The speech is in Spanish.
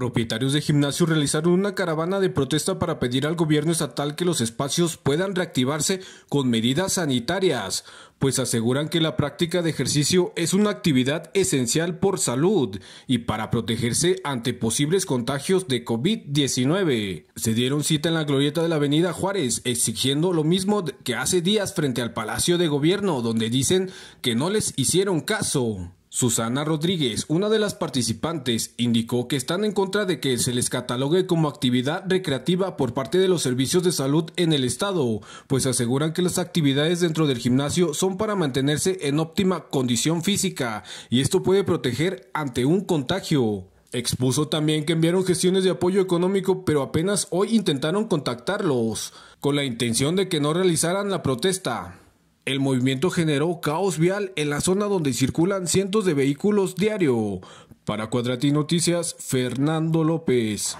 Propietarios de gimnasios realizaron una caravana de protesta para pedir al gobierno estatal que los espacios puedan reactivarse con medidas sanitarias, pues aseguran que la práctica de ejercicio es una actividad esencial por salud y para protegerse ante posibles contagios de COVID-19. Se dieron cita en la glorieta de la Avenida Juárez, exigiendo lo mismo que hace días frente al Palacio de Gobierno, donde dicen que no les hicieron caso. Susana Rodríguez, una de las participantes, indicó que están en contra de que se les catalogue como actividad recreativa por parte de los servicios de salud en el Estado, pues aseguran que las actividades dentro del gimnasio son para mantenerse en óptima condición física y esto puede proteger ante un contagio. Expuso también que enviaron gestiones de apoyo económico, pero apenas hoy intentaron contactarlos, con la intención de que no realizaran la protesta. El movimiento generó caos vial en la zona donde circulan cientos de vehículos diario. Para Cuadratín Noticias, Fernando López.